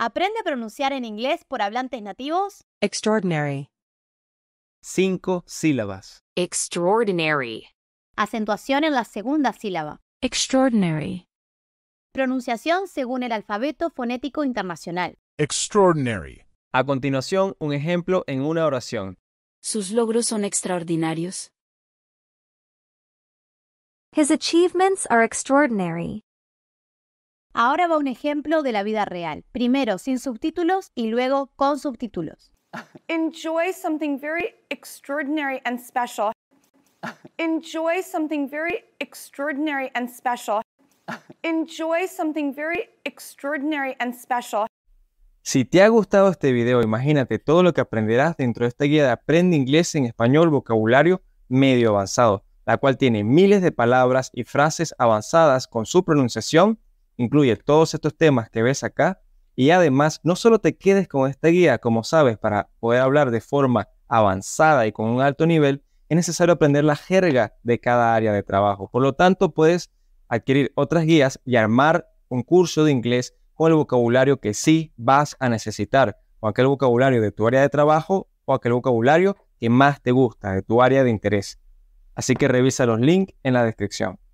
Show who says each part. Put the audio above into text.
Speaker 1: Aprende a pronunciar en inglés por hablantes nativos.
Speaker 2: Extraordinary. Cinco sílabas.
Speaker 3: Extraordinary.
Speaker 1: Acentuación en la segunda sílaba.
Speaker 3: Extraordinary.
Speaker 1: Pronunciación según el alfabeto fonético internacional.
Speaker 2: Extraordinary. A continuación, un ejemplo en una oración.
Speaker 1: Sus logros son extraordinarios. His achievements are extraordinary. Ahora va un ejemplo de la vida real. Primero sin subtítulos y luego con subtítulos.
Speaker 3: Enjoy something very extraordinary and special. Enjoy something very extraordinary and special. something and
Speaker 2: Si te ha gustado este video, imagínate todo lo que aprenderás dentro de esta guía de Aprende Inglés en Español Vocabulario Medio Avanzado, la cual tiene miles de palabras y frases avanzadas con su pronunciación Incluye todos estos temas que ves acá y además no solo te quedes con esta guía, como sabes, para poder hablar de forma avanzada y con un alto nivel, es necesario aprender la jerga de cada área de trabajo. Por lo tanto, puedes adquirir otras guías y armar un curso de inglés con el vocabulario que sí vas a necesitar, o aquel vocabulario de tu área de trabajo, o aquel vocabulario que más te gusta, de tu área de interés. Así que revisa los links en la descripción.